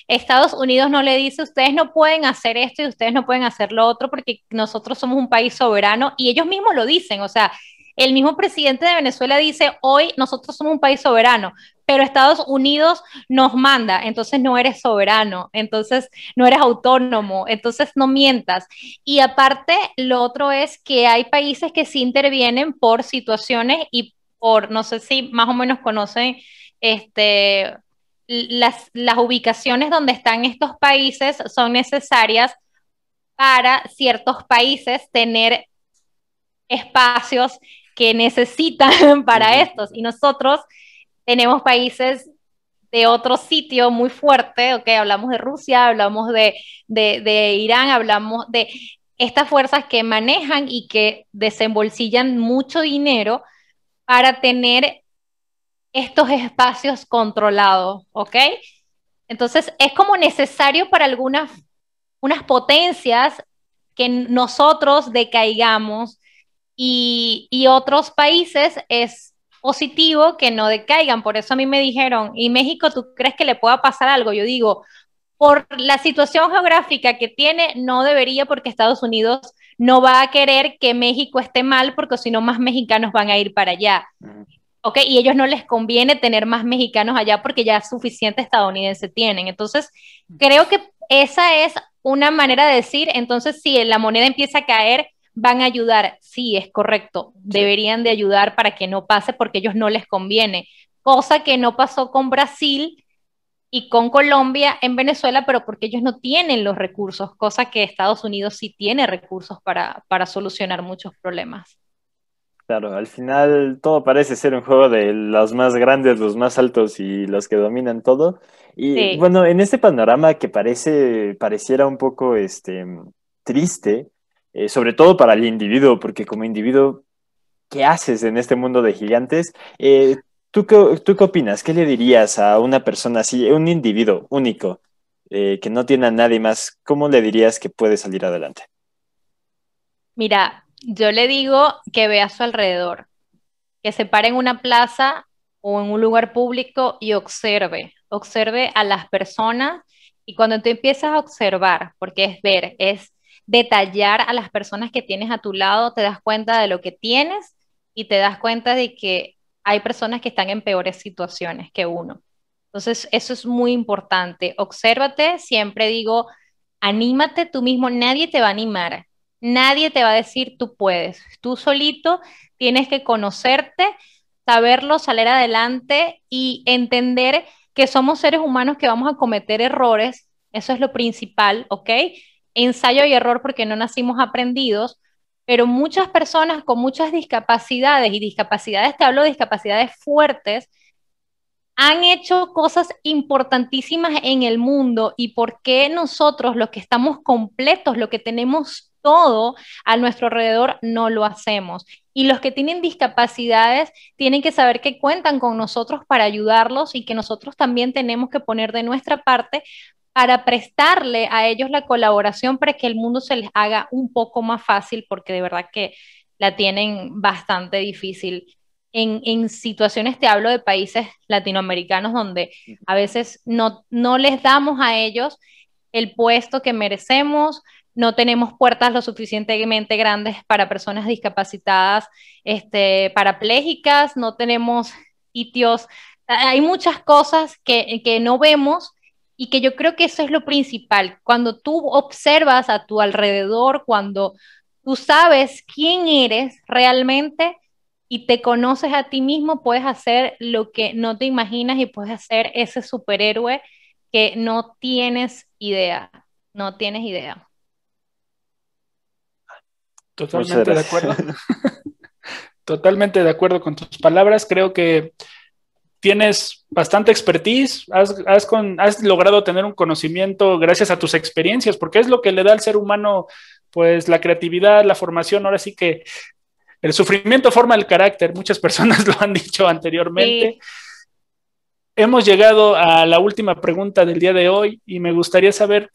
Estados Unidos no le dice ustedes no pueden hacer esto y ustedes no pueden hacer lo otro porque nosotros somos un país soberano y ellos mismos lo dicen, o sea, el mismo presidente de Venezuela dice hoy nosotros somos un país soberano, pero Estados Unidos nos manda, entonces no eres soberano, entonces no eres autónomo, entonces no mientas. Y aparte, lo otro es que hay países que sí intervienen por situaciones y por, no sé si más o menos conocen este, las, las ubicaciones donde están estos países son necesarias para ciertos países tener espacios que necesitan para estos. Y nosotros tenemos países de otro sitio muy fuerte, hablamos de Rusia, hablamos de, de, de Irán, hablamos de estas fuerzas que manejan y que desembolsillan mucho dinero para tener estos espacios controlados, ¿ok? Entonces, es como necesario para algunas unas potencias que nosotros decaigamos y, y, otros países es positivo que no decaigan. Por eso a mí me dijeron, ¿y México tú crees que le pueda pasar algo? Yo digo, por la situación geográfica que tiene, no debería porque Estados Unidos no va a querer que México esté mal porque si no más mexicanos van a ir para allá. Mm. ¿Ok? Y ellos no les conviene tener más mexicanos allá porque ya suficiente estadounidense tienen. Entonces, mm. creo que esa es una manera de decir, entonces, si la moneda empieza a caer, van a ayudar. Sí, es correcto. Deberían de ayudar para que no pase porque ellos no les conviene. Cosa que no pasó con Brasil, y con Colombia en Venezuela, pero porque ellos no tienen los recursos, cosa que Estados Unidos sí tiene recursos para, para solucionar muchos problemas. Claro, al final todo parece ser un juego de los más grandes, los más altos y los que dominan todo. Y bueno, en este panorama que parece, pareciera un poco este, triste, eh, sobre todo para el individuo, porque como individuo, ¿qué haces en este mundo de gigantes? Eh, ¿Tú qué, ¿Tú opinas? ¿Qué le dirías a una persona así, un individuo único, eh, que no tiene a nadie más? ¿Cómo le dirías que puede salir adelante? Mira, yo le digo que vea a su alrededor, que se pare en una plaza o en un lugar público y observe, observe a las personas y cuando tú empiezas a observar, porque es ver, es detallar a las personas que tienes a tu lado, te das cuenta de lo que tienes y te das cuenta de que hay personas que están en peores situaciones que uno. Entonces, eso es muy importante. Obsérvate, siempre digo, anímate tú mismo, nadie te va a animar, nadie te va a decir tú puedes, tú solito tienes que conocerte, saberlo, salir adelante y entender que somos seres humanos que vamos a cometer errores, eso es lo principal, ¿ok? Ensayo y error porque no nacimos aprendidos, pero muchas personas con muchas discapacidades, y discapacidades, te hablo de discapacidades fuertes, han hecho cosas importantísimas en el mundo y por qué nosotros, los que estamos completos, los que tenemos todo a nuestro alrededor, no lo hacemos. Y los que tienen discapacidades tienen que saber que cuentan con nosotros para ayudarlos y que nosotros también tenemos que poner de nuestra parte para prestarle a ellos la colaboración para que el mundo se les haga un poco más fácil, porque de verdad que la tienen bastante difícil. En, situaciones, te hablo de países latinoamericanos donde a veces no, no les damos a ellos el puesto que merecemos, no tenemos puertas lo suficientemente grandes para personas discapacitadas, este, parapléjicas, no tenemos sitios, hay muchas cosas que, que no vemos y que yo creo que eso es lo principal. Cuando tú observas a tu alrededor, cuando tú sabes quién eres realmente y te conoces a ti mismo, puedes hacer lo que no te imaginas y puedes ser ese superhéroe que no tienes idea, no tienes idea. Totalmente de acuerdo. Totalmente de acuerdo con tus palabras. Creo que tienes bastante expertise, has, logrado tener un conocimiento gracias a tus experiencias, porque es lo que le da al ser humano, pues la creatividad, la formación, ahora sí que el sufrimiento forma el carácter, muchas personas lo han dicho anteriormente. Hemos llegado a la última pregunta del día de hoy y me gustaría saber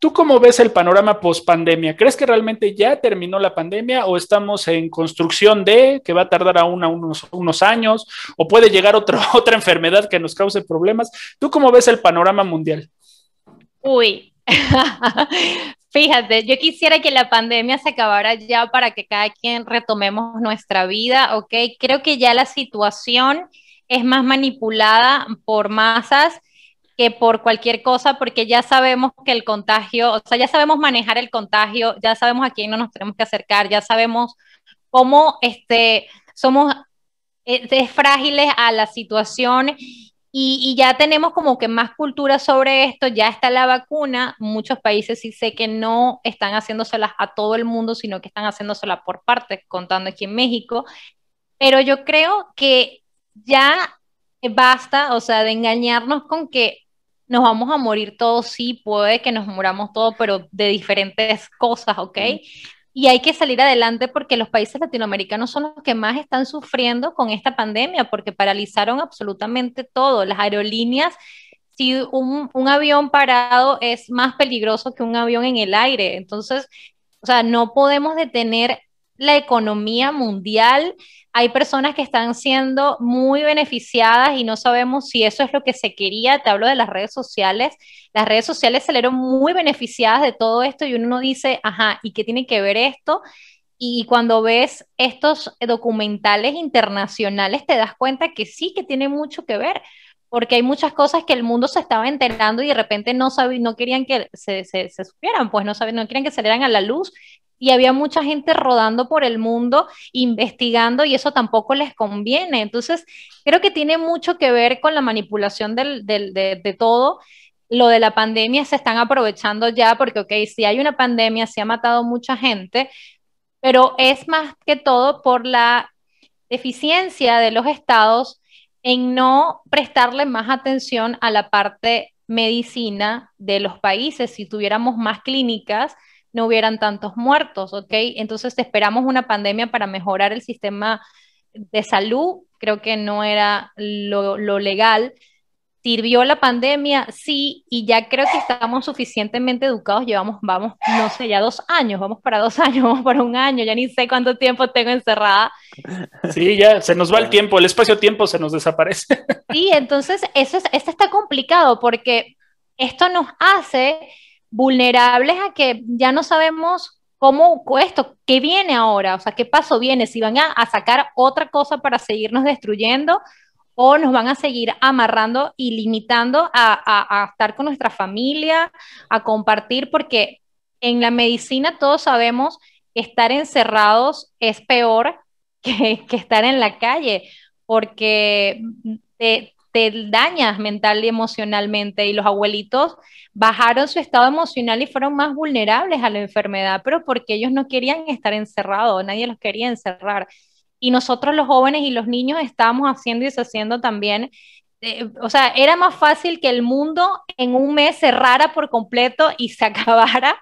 ¿Tú cómo ves el panorama post pandemia? ¿Crees que realmente ya terminó la pandemia o estamos en construcción de que va a tardar aún unos, años o puede llegar otra, otra enfermedad que nos cause problemas? ¿Tú cómo ves el panorama mundial? Uy, Fíjate, yo quisiera que la pandemia se acabara ya para que cada quien retomemos nuestra vida, ¿ok? Creo que ya la situación es más manipulada por masas que por cualquier cosa, porque ya sabemos que el contagio, o sea, ya sabemos manejar el contagio, ya sabemos a quién no nos tenemos que acercar, ya sabemos cómo este, somos eh, frágiles a la situación y, y, ya tenemos como que más cultura sobre esto, ya está la vacuna, muchos países sí sé que no están haciéndoselas a todo el mundo, sino que están haciéndoselas por partes, contando aquí en México, pero yo creo que ya basta, o sea, de engañarnos con que nos vamos a morir todos, sí, puede que nos muramos todos, pero de diferentes cosas, ¿ok? Y hay que salir adelante porque los países latinoamericanos son los que más están sufriendo con esta pandemia, porque paralizaron absolutamente todo. Las aerolíneas, si un, un avión parado es más peligroso que un avión en el aire, entonces, o sea, no podemos detener la economía mundial. Hay personas que están siendo muy beneficiadas y no sabemos si eso es lo que se quería. Te hablo de las redes sociales. Las redes sociales salieron muy beneficiadas de todo esto y uno dice, ajá, ¿y qué tiene que ver esto? Y cuando ves estos documentales internacionales te das cuenta que sí, que tiene mucho que ver, porque hay muchas cosas que el mundo se estaba enterando y de repente no, no querían que se, supieran, pues no, saben no querían que salieran a la luz y había mucha gente rodando por el mundo investigando y eso tampoco les conviene. Entonces, creo que tiene mucho que ver con la manipulación de, todo. Lo de la pandemia se están aprovechando ya porque, ok, si hay una pandemia, se ha matado mucha gente, pero es más que todo por la deficiencia de los estados en no prestarle más atención a la parte medicina de los países. Si tuviéramos más clínicas, no hubieran tantos muertos, ¿ok? Entonces esperamos una pandemia para mejorar el sistema de salud, creo que no era lo, legal. ¿Sirvió la pandemia? Sí, y ya creo que estamos suficientemente educados, llevamos, vamos, no sé, ya dos años, vamos para dos años, vamos para un año, ya ni sé cuánto tiempo tengo encerrada. Sí, ya, se nos va el tiempo, el espacio-tiempo se nos desaparece. Sí, entonces, eso está complicado porque esto nos hace vulnerables a que ya no sabemos cómo esto, qué viene ahora, o sea, qué paso viene, si van a, sacar otra cosa para seguirnos destruyendo o nos van a seguir amarrando y limitando a, estar con nuestra familia, a compartir, porque en la medicina todos sabemos que estar encerrados es peor que, estar en la calle, porque te, te dañas mental y emocionalmente. Y los abuelitos bajaron su estado emocional y fueron más vulnerables a la enfermedad, pero porque ellos no querían estar encerrados, nadie los quería encerrar. Y nosotros los jóvenes y los niños estábamos haciendo y deshaciendo también. Eh, o sea, era más fácil que el mundo en un mes cerrara por completo y se acabara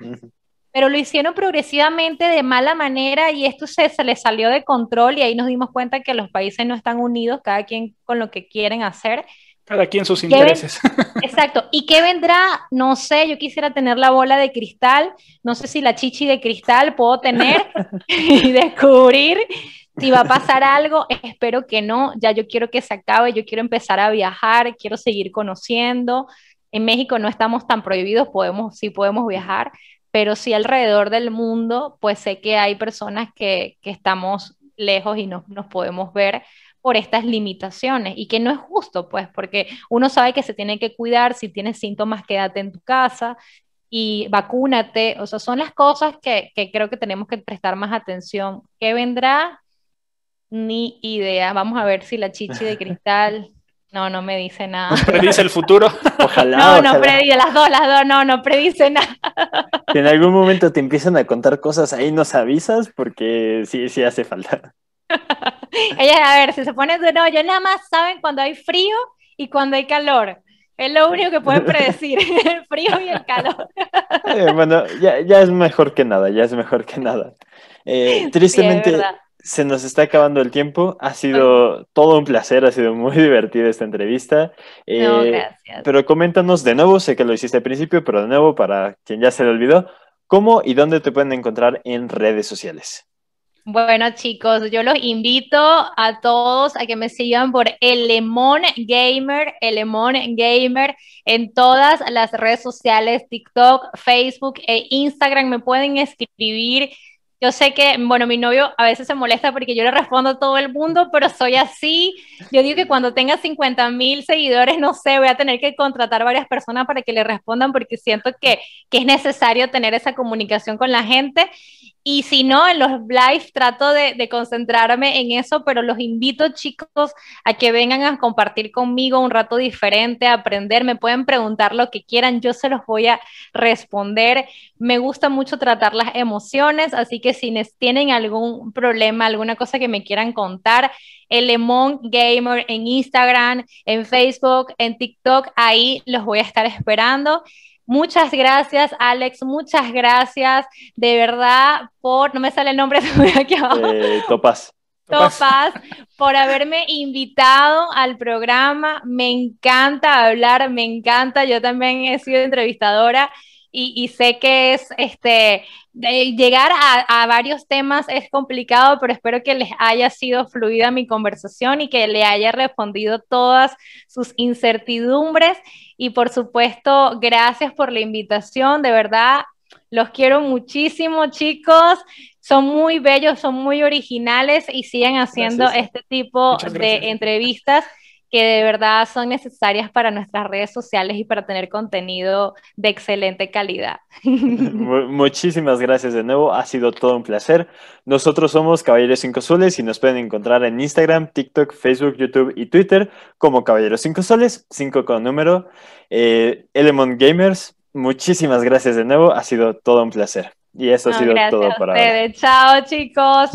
pero lo hicieron progresivamente de mala manera y esto se, se les salió de control y ahí nos dimos cuenta que los países no están unidos, cada quien con lo que quieren hacer. Cada quien sus intereses. Exacto. ¿Y qué vendrá? No sé, yo quisiera tener la bola de cristal, no sé si la chichi de cristal puedo tener y descubrir si va a pasar algo. Espero que no, ya yo quiero que se acabe, yo quiero empezar a viajar, quiero seguir conociendo. En México no estamos tan prohibidos, podemos, sí podemos viajar, pero sí alrededor del mundo, pues sé que hay personas que, estamos lejos y no nos podemos ver por estas limitaciones y que no es justo, pues, porque uno sabe que se tiene que cuidar, si tienes síntomas, quédate en tu casa y vacúnate, o sea, son las cosas que, que creo que tenemos que prestar más atención. ¿Qué vendrá? Ni idea. Vamos a ver si la chichi de cristal no, no me dice nada. ¿Predice el futuro? Ojalá. No, no predice las dos, las dos, no, no predice nada. en algún momento te empiezan a contar cosas, ahí nos avisas porque sí, sí hace falta. Ella, a ver, si se pone de no, yo nada más saben cuando hay frío y cuando hay calor. Es lo único que pueden predecir, el frío y el calor. Eh, bueno, ya, ya, es mejor que nada, ya es mejor que nada. Eh, tristemente, se nos está acabando el tiempo. Ha sido todo un placer, ha sido muy divertida esta entrevista. No, eh, gracias. Pero coméntanos de nuevo, sé que lo hiciste al principio, pero de nuevo, para quien ya se le olvidó, ¿cómo y dónde te pueden encontrar en redes sociales? Bueno, chicos, yo los invito a todos a que me sigan por El Lemon Gamer, El Gamer, en todas las redes sociales, TikTok, Facebook e Instagram. Me pueden escribir yo sé que, bueno, mi novio a veces se molesta porque yo le respondo a todo el mundo, pero soy así. Yo digo que cuando tenga 50 mil seguidores, no sé, voy a tener que contratar varias personas para que le respondan porque siento que, que es necesario tener esa comunicación con la gente. Y si no, en los live trato de, concentrarme en eso, pero los invito chicos a que vengan a compartir conmigo un rato diferente, a aprender, me pueden preguntar lo que quieran, yo se los voy a responder. Me gusta mucho tratar las emociones, así que si tienen algún problema, alguna cosa que me quieran contar, el Lemon Gamer en Instagram, en Facebook, en TikTok, ahí los voy a estar esperando. Muchas gracias, Alex. Muchas gracias de verdad por, no me sale el nombre aquí abajo. Eh, Topaz. por haberme invitado al programa. Me encanta hablar, me encanta. Yo también he sido entrevistadora y, sé que es este, llegar a, varios temas es complicado, pero espero que les haya sido fluida mi conversación y que le haya respondido todas sus incertidumbres. Y por supuesto, gracias por la invitación, de verdad. Los quiero muchísimo, chicos. Son muy bellos, son muy originales y siguen haciendo este tipo de entrevistas que de verdad son necesarias para nuestras redes sociales y para tener contenido de excelente calidad. Muchísimas gracias de nuevo, ha sido todo un placer. Nosotros somos Caballeros 5 Soles y nos pueden encontrar en Instagram, TikTok, Facebook, YouTube y Twitter como Caballeros 5 Soles, 5 con número. Eh, Element Gamers, muchísimas gracias de nuevo, ha sido todo un placer. Y eso ha sido todo para ustedes. Chao chicos.